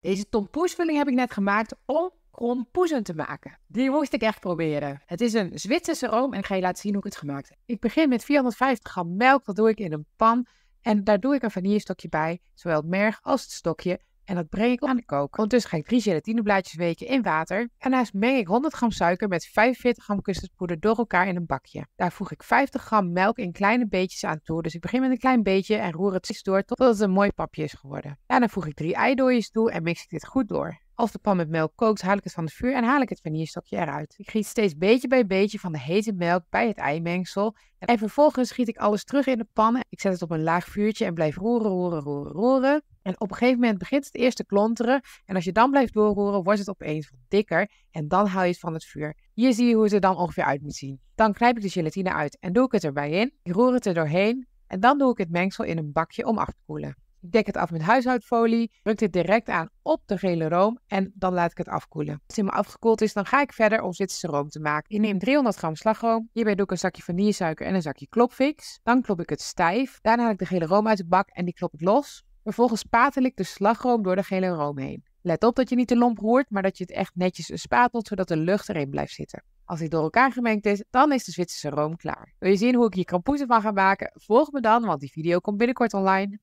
Deze tompoesvulling heb ik net gemaakt om krompoezen te maken. Die moest ik echt proberen. Het is een Zwitserse room en ik ga je laten zien hoe ik het gemaakt heb. Ik begin met 450 gram melk, dat doe ik in een pan. En daar doe ik een vanierstokje bij, zowel het merg als het stokje. En dat breng ik aan de kook. Ondertussen ga ik drie gelatineblaadjes weken in water. Daarnaast meng ik 100 gram suiker met 45 gram custardpoeder door elkaar in een bakje. Daar voeg ik 50 gram melk in kleine beetjes aan toe. Dus ik begin met een klein beetje en roer het steeds door totdat het een mooi papje is geworden. Daarna voeg ik drie eidooijes toe en mix ik dit goed door. Als de pan met melk kookt, haal ik het van het vuur en haal ik het stokje eruit. Ik giet steeds beetje bij beetje van de hete melk bij het eimengsel. En vervolgens giet ik alles terug in de pan. Ik zet het op een laag vuurtje en blijf roeren, roeren, roeren, roeren. En op een gegeven moment begint het eerst te klonteren. En als je dan blijft doorroeren, wordt het opeens wat dikker. En dan haal je het van het vuur. Hier zie je hoe het er dan ongeveer uit moet zien. Dan knijp ik de gelatine uit en doe ik het erbij in. Ik roer het er doorheen. En dan doe ik het mengsel in een bakje om af te koelen. Ik dek het af met huishoudfolie, druk dit direct aan op de gele room en dan laat ik het afkoelen. Als het helemaal afgekoeld is, dan ga ik verder om Zwitserse room te maken. Je neemt 300 gram slagroom, hierbij doe ik een zakje vanillesuiker en een zakje klopfix. Dan klop ik het stijf, daarna haal ik de gele room uit de bak en die klop ik los. Vervolgens spatel ik de slagroom door de gele room heen. Let op dat je niet te lomp roert, maar dat je het echt netjes spatelt zodat de lucht erin blijft zitten. Als dit door elkaar gemengd is, dan is de Zwitserse room klaar. Wil je zien hoe ik hier krampoezen van ga maken? Volg me dan, want die video komt binnenkort online.